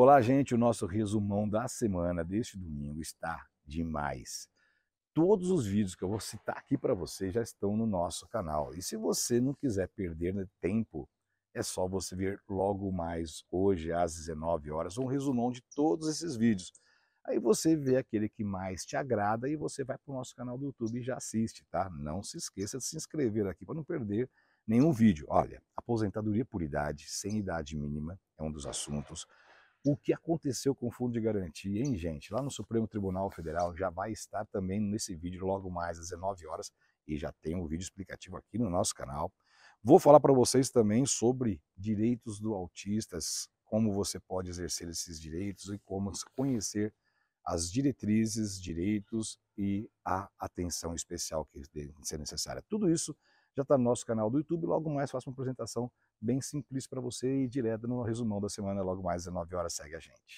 Olá, gente. O nosso resumão da semana deste domingo está demais. Todos os vídeos que eu vou citar aqui para você já estão no nosso canal. E se você não quiser perder né, tempo, é só você ver logo mais hoje às 19 horas um resumão de todos esses vídeos. Aí você vê aquele que mais te agrada e você vai para o nosso canal do YouTube e já assiste, tá? Não se esqueça de se inscrever aqui para não perder nenhum vídeo. Olha, aposentadoria por idade, sem idade mínima, é um dos assuntos. O que aconteceu com o fundo de garantia, hein, gente? Lá no Supremo Tribunal Federal já vai estar também nesse vídeo logo mais às 19 horas e já tem um vídeo explicativo aqui no nosso canal. Vou falar para vocês também sobre direitos do autistas, como você pode exercer esses direitos e como conhecer as diretrizes, direitos e a atenção especial que deve ser necessária. Tudo isso já está no nosso canal do YouTube. Logo mais faço uma apresentação bem simples para você e direto no resumão da semana. Logo mais às 9 horas segue a gente.